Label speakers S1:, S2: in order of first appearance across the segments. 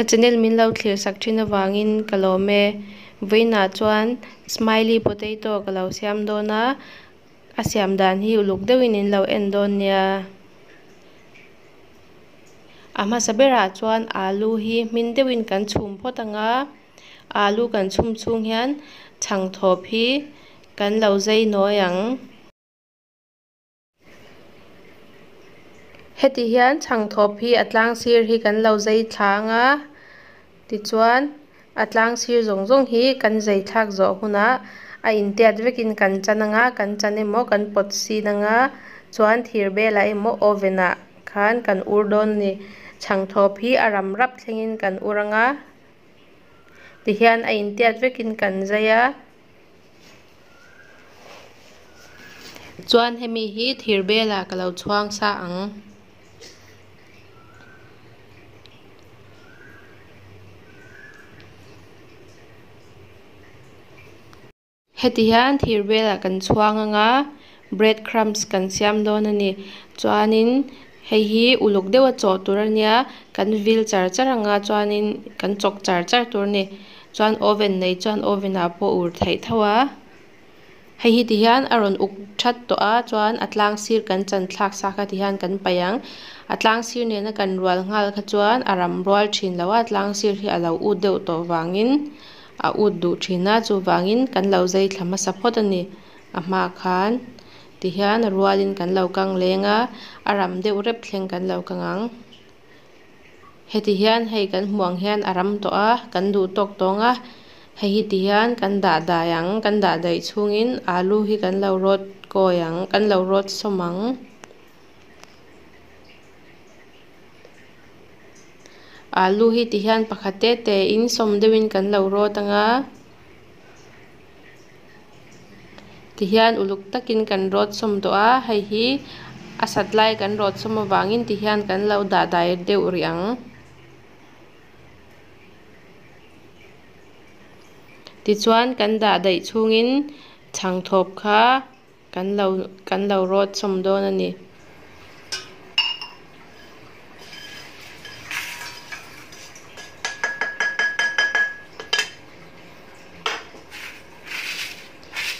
S1: ka channel min lo thlir sak thina wangin kalome veina chuan smiley potato kalo siam dona a siam dan hi uluk deuhin in lo en don nia ama sabera chuan alu hi min deuhin kan chhum photanga alu kan chhum chung hian chang thop hi kan lo zai no yang heti hian chang thop hi atlang sir hi kan lo zai thlanga tichuan a tlang sir zawng zawng hi kan zei thlak zawh huna a intiat vekin kan chan anga kan chan emaw kan pot sin anga chuan thir bela emaw ovena ah khan kan ur dawn ni chhangthawp hi a ram rap thlengin kan ur anga tihian a intiat vekin kan zei a chuan hemi hi thir bela kalo chuang sa ang เฮติยานทีเวลากันชวงงาเบรดครัมส์กันเซียมโดนนี่จวนินเฮฮีอุลุกเดวจอตุรเนียกันวิลจาร์จารงาจวนินกันจกจาร์จารตุรนี่จวนโอเวนในจวนโอเวนอาโปอูรไททวาเฮฮีตินอรอนอุกชัดตจวนอัตลางซีรกันจันทลกสาคตินกันปยังอัตลางซีรเนนกันรวลงาลขจวนอารัมรวลชินลวอัตลางซีรอาลาอูเดวตวางิน a ut duh thin a chu wangin kan lo zei thlama sa phawt ani a hma khan ti hian rualin kan lo kang lenga a ram deuh rep thleng kan lo kangang heti hian hei kan hmuang hian a ram tawh a kan duh tawk tawnga hei hi ti hian kan dah dai ang kan dah dai chhungin alu hi kan lo rot kawi ang kan lo rot sawm ang อาลูฮิติฮันปะคะเตเตอินสมเดวินกันลาโรตังะติฮันอุลุกตะกินกันโรตสมตัวให้ฮีอสัตไลกันโรตสมวังอินติฮันกันลาวดาไดเดอริยังติชวนกันดาไดชูงินชังทบค่ะกันลาวกันลาโรตสมโดนนี่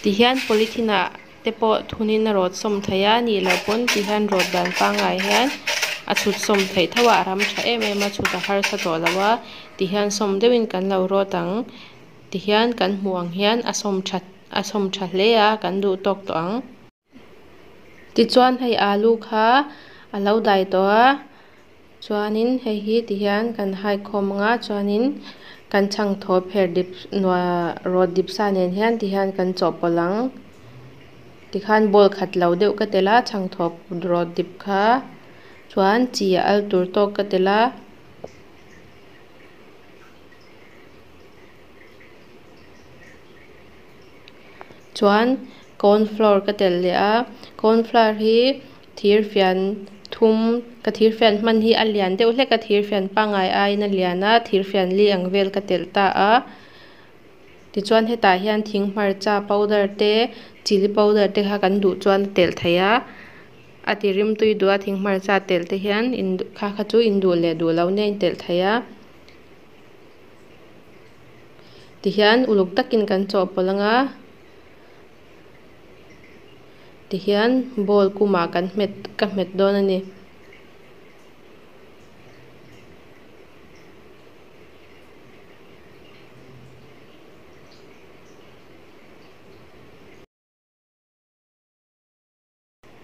S1: ti hian polythene ah te pawh thunin a rawt sawm thei a nihlo pawn ti hian rawt dan pangah hian a chhut sawm theih tho ah ram tha em em a chhut a har sa tawh lo a ti hian sawm deuhin kan lo rawtang ti hian kan hmu ang hian a sawm that a sawm tha hle a kan duh tawk tawh ang tichuan hei alu kha alo dai tawh a chuanin hei hi ti hian kan hai khawm anga chuanin กันช่างทบเพดิบนัวรถดิบซาเนียนแฮนที่แฮนกันจบปลังที่ขันบลขัดเหลาเดียวกะเตลาช่างทบรถดิบค่ะชวนจีอัลตูรโตกะเตลาชวนคอนฟลอร์กะเตลเลียคอนฟลอร์ีทีร์ฟน thum cái thir fian hman hi a lian deuh hle ka thir fian ai ai in a lian a thir fian li ang vel ka tel ta a tichuan hetah hian thing hmar cha powder te chili powder te ha kan duh chuan tel thei à a tirim tui du a thing cha tel te hian in kha kha chu in du le du lo ne in tel thei a ti hian uluk takin kan chaw polanga tihian ball kumah kan hmet ka hmet dawn a ni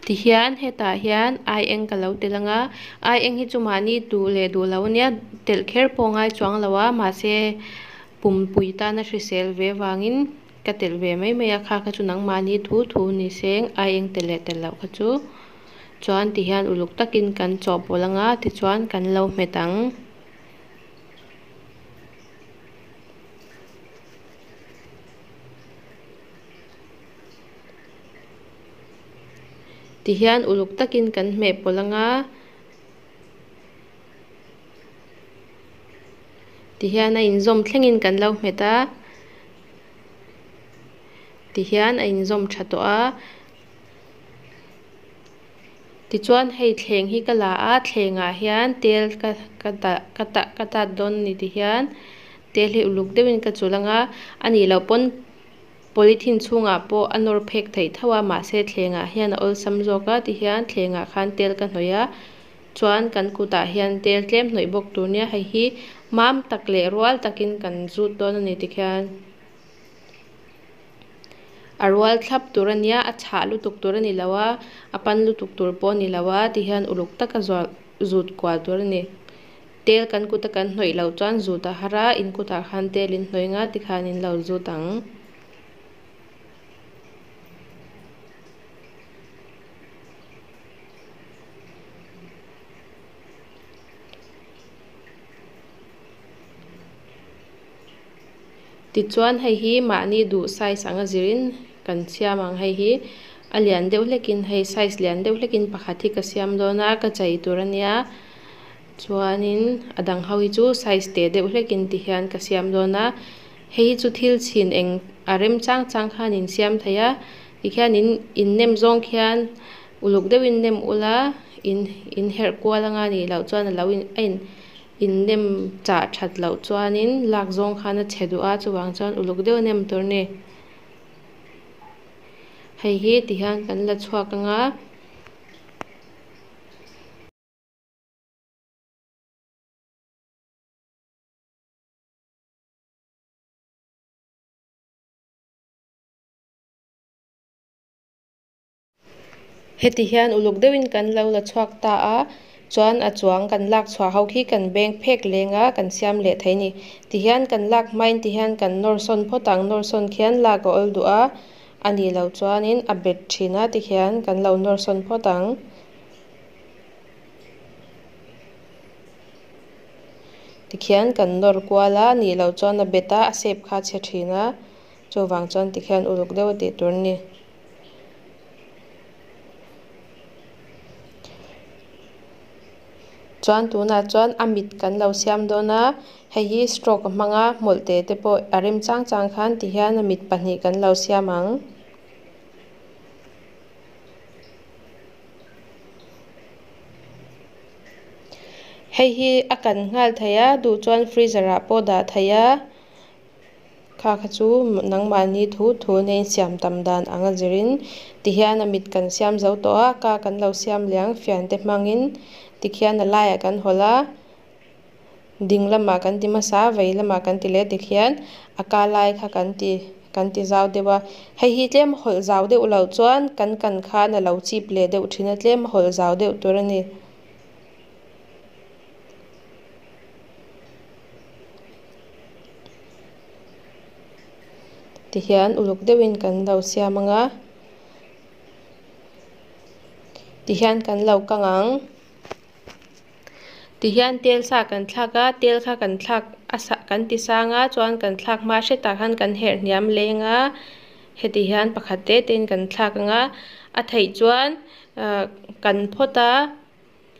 S1: ti hian hetah hian ai eng ka lo te langa ai eng hi chu mani tu le du lo nia tel kher pongai chuang lo a ma se pum pui ta na hrisel ve wangin ka tel ve mai mai a kha kha chu nang mani thu thu ni seng a eng te le tel lo kha chu chuan ti hian uluk takin kan chawp polanga ti chuan kan lo hmetang ti hian uluk takin kan hmeh polanga ti hian a inzawm thlengin lâu mệt hmeta ti hian a inzawm tha tawh a tichuan hei thleng hi là la a à hiện tel cái ka ka ka ta dawn ni ti hian tel hi uluk deuhin ka chu langa ani lo pon polythene chhungah pawh a thua mà thei tho à hiện ở hian a awlsam zawka ti hian thlengah khan tel ka hnawih a chuan kan kutah hiện tel thêm nội bộ tuần nia hei hi tắc tak leh rual takin kan zut dawn ani thì hiện arwal thap turania acha lu tuk turani lawa apan lu tuk tur po ni lawa ti hian uluk ta ka zol zut kwa turani tel kan ku ta kan hnoi lau chan zuta hara in ku telin hnoi nga ti khanin lau tichuan hei hi mahni duh size anga zirin kan siam ang hei hi a lian deuh hlekin hei size lian deuh hlekin pakhat hi ka siam dawna ka chei tur ania chuanin a dang ho hi chu size te deuh hlekin ti hian ka siam dawna hei chu thil chin eng a rem chang chang khan in siam theia tikhianin in nem zawng khian uluk deuhin nem ula in in her kual anga ni lo chuan a lo in ain indem cha thatlau chuanin lak zong khan a chedu a chuang chan uluk deuh nem tur nei hei he t i h a n kan la c h u a k n g a he tihian uluk d e i n kan l la c h u a k ta a chuan a chuang kan lak chhuah ho khi kan beng phek lenga kan siam le thei ni ti hian kan lak hmain ti hian kan nawr sawn phawtang nawr sawn khian lak a awl duh a ani lo chuanin a bet thina ti hian kan lo nawr sawn phawtang tikhian kan nawr kuala ni lo chuan a beta a sep kha chhe thina chu wang chuan tikhian uluk deuh a tih chuan tuna chuan a mit kan lo siam na heihi stroke a hmanga hmawlh te te pawh a rem chang chang khan ti hian a mit pahnih kan lo siam ang heihi a kan ngal thei a du chuan freezer ah pawh da thei a kha kha chu nangma ni thu thu nei siam tam dan anga jirin ti hian a mit kan siam zo to a ka kan lo siam liang fian te hmangin ti khian a laia kan hola ding lama kan ti masa vei lama kan ti le ti khian aka lai kha kan ti kan ti zau dewa hei hi tlem hol zau deuh lo chuan kan kan khan a lo chip le deuh thina tlem hol zau deuh tur uộc tihian uluk deuhin kan lo siam anga tihian kan lo kangang tihian tel sa kan thlaka tel kha kan thlak asa kan ti sanga chuan kan thlak ma hre ta khan kan her hniam lenga heti hian pakhat te ten kan thlak anga a thei chuan kan phota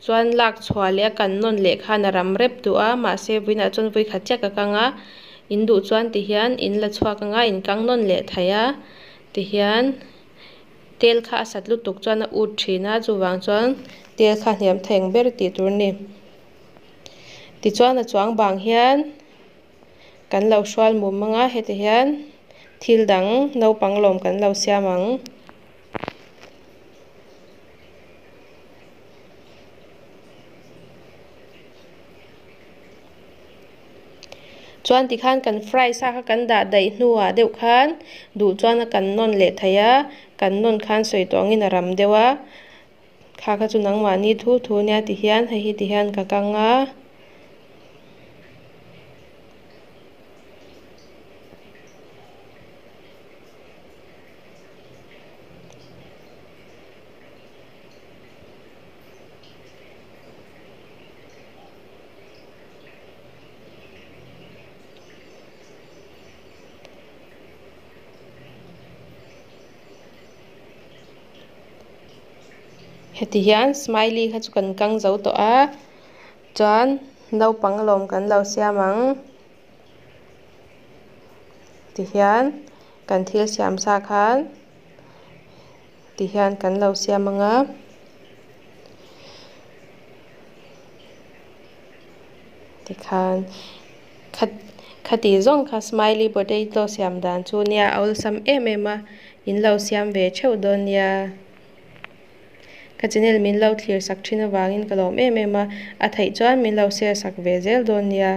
S1: chuan lak chhualia kan non leh khan a ram rep tu a mahse buina chuan vui chắc khatia ka kanga in duh chuan ti hian in la chhuak anga in kang non leh thei a ti hian tel kha a sat lu tuk chuan a ut thin a chu wang chuan tel kha hniam theng ber ti tur ni ti chuan a chuang bang hian kan lo hrual mum manga heti hian thil dang no pang lawm kan lo siam จวนที่ขันกันฟรายซากันดาไดนัวเดียวขันดูจวนกันนอนเละทยากันนอนขันสวยตัวงินรำเดียวข้าก็จุนังวานี่ทุทูเนี่ยี่เฮียนให้ที่เฮียนกับกังอ่ะ thì hian smiley kha chu kan kang chọn tawh a lồng cần lawm xe lo thì ang cần thiết kan thil siam sa khan ti hian kan lo siam anga ti khan khát khati zong khát smiley birthday to siam dan chu nia aul sam em em a in lo xe ve cheu đơn nia các kachinil min lo trên sak thina wangin kalawm mềm mềm mà a theih chuan min lo ser sak về zel dawn nia.